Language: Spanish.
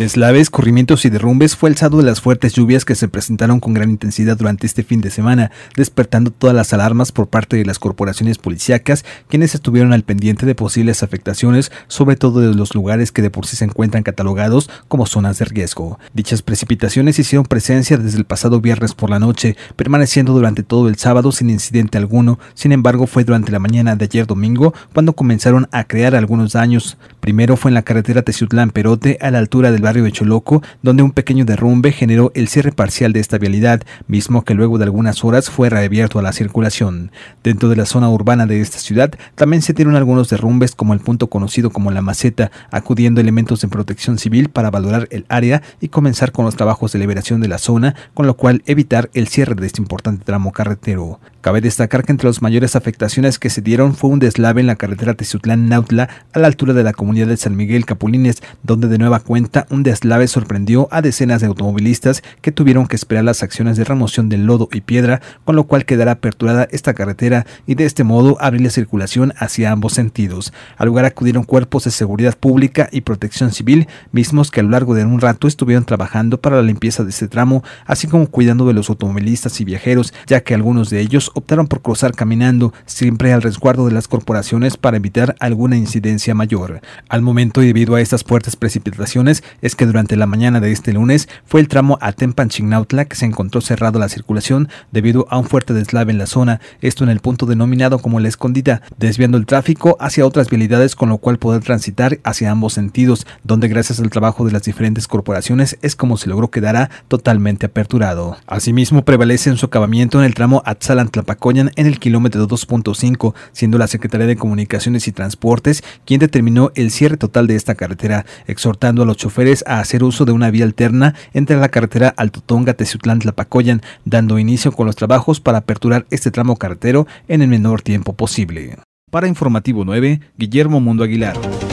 Deslaves, corrimientos y derrumbes fue alzado de las fuertes lluvias que se presentaron con gran intensidad durante este fin de semana, despertando todas las alarmas por parte de las corporaciones policíacas, quienes estuvieron al pendiente de posibles afectaciones, sobre todo de los lugares que de por sí se encuentran catalogados como zonas de riesgo. Dichas precipitaciones hicieron presencia desde el pasado viernes por la noche, permaneciendo durante todo el sábado sin incidente alguno, sin embargo fue durante la mañana de ayer domingo cuando comenzaron a crear algunos daños. Primero fue en la carretera Teciutlán-Perote a la altura del de Choloco, donde un pequeño derrumbe generó el cierre parcial de esta vialidad, mismo que luego de algunas horas fue reabierto a la circulación. Dentro de la zona urbana de esta ciudad también se dieron algunos derrumbes como el punto conocido como La Maceta, acudiendo elementos de protección civil para valorar el área y comenzar con los trabajos de liberación de la zona, con lo cual evitar el cierre de este importante tramo carretero. Cabe destacar que entre las mayores afectaciones que se dieron fue un deslave en la carretera Tizutlán-Nautla a la altura de la comunidad de San Miguel Capulines, donde de nueva cuenta un de deslave sorprendió a decenas de automovilistas que tuvieron que esperar las acciones de remoción del lodo y piedra, con lo cual quedará aperturada esta carretera y de este modo abrir la circulación hacia ambos sentidos. Al lugar acudieron cuerpos de seguridad pública y protección civil, mismos que a lo largo de un rato estuvieron trabajando para la limpieza de este tramo, así como cuidando de los automovilistas y viajeros, ya que algunos de ellos optaron por cruzar caminando, siempre al resguardo de las corporaciones para evitar alguna incidencia mayor. Al momento debido a estas fuertes precipitaciones, que durante la mañana de este lunes fue el tramo Atempan-Chignautla que se encontró cerrado a la circulación debido a un fuerte deslave en la zona, esto en el punto denominado como La Escondida, desviando el tráfico hacia otras vialidades con lo cual poder transitar hacia ambos sentidos, donde gracias al trabajo de las diferentes corporaciones es como se logró quedará totalmente aperturado. Asimismo, prevalece en su acabamiento en el tramo Atzalan-Tlapacoyan en el kilómetro 2.5, siendo la Secretaría de Comunicaciones y Transportes quien determinó el cierre total de esta carretera, exhortando a los choferes a hacer uso de una vía alterna entre la carretera Altotonga, tezutlán Tlapacoyan, dando inicio con los trabajos para aperturar este tramo carretero en el menor tiempo posible. Para Informativo 9, Guillermo Mundo Aguilar.